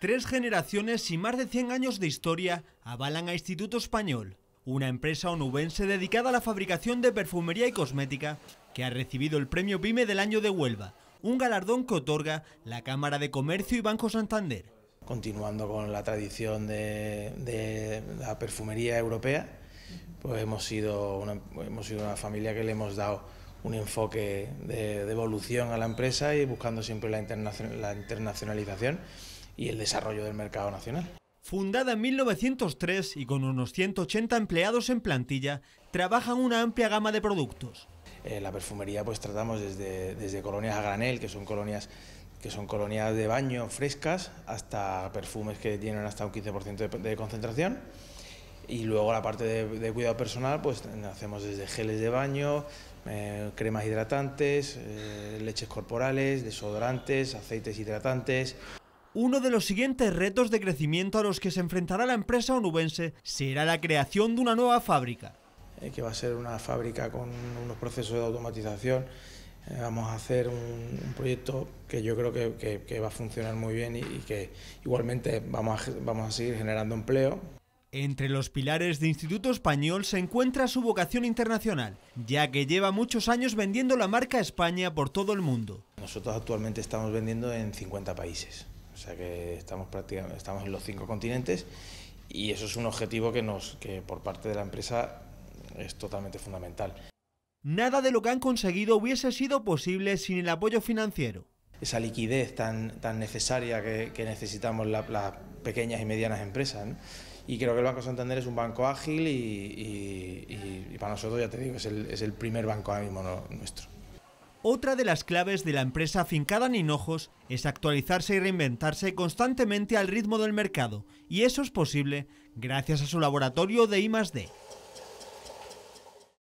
Tres generaciones y más de 100 años de historia avalan a Instituto Español, una empresa onubense dedicada a la fabricación de perfumería y cosmética, que ha recibido el premio PYME del año de Huelva, un galardón que otorga la Cámara de Comercio y Banco Santander. Continuando con la tradición de, la perfumería europea, pues hemos sido, una, hemos sido una familia que le hemos dado un enfoque de, evolución a la empresa y buscando siempre la internacionalización y el desarrollo del mercado nacional. Fundada en 1903 y con unos 180 empleados en plantilla, trabajan una amplia gama de productos. Eh, la perfumería pues tratamos desde, desde colonias a granel, que son colonias que son colonias de baño frescas, hasta perfumes que tienen hasta un 15% de, concentración. Y luego la parte de, cuidado personal, pues hacemos desde geles de baño, eh, cremas hidratantes, eh, leches corporales, desodorantes, aceites hidratantes, uno de los siguientes retos de crecimiento a los que se enfrentará la empresa onubense será la creación de una nueva fábrica. Eh, que va a ser una fábrica con unos procesos de automatización. Eh, vamos a hacer un, proyecto que yo creo que, va a funcionar muy bien y, que igualmente vamos a, vamos a seguir generando empleo. Entre los pilares de Instituto Español se encuentra su vocación internacional, ya que lleva muchos años vendiendo la marca España por todo el mundo. Nosotros actualmente estamos vendiendo en 50 países. O sea que estamos, prácticamente, estamos en los cinco continentes y eso es un objetivo que, nos, que por parte de la empresa es totalmente fundamental. Nada de lo que han conseguido hubiese sido posible sin el apoyo financiero. Esa liquidez tan, tan necesaria que, necesitamos las pequeñas y medianas empresas. Y creo que el Banco Santander es un banco ágil y, para nosotros, ya te digo, es el, primer banco ánimo nuestro. Otra de las claves de la empresa fincada en Hinojos es actualizarse y reinventarse constantemente al ritmo del mercado, y eso es posible gracias a su laboratorio de I+.D.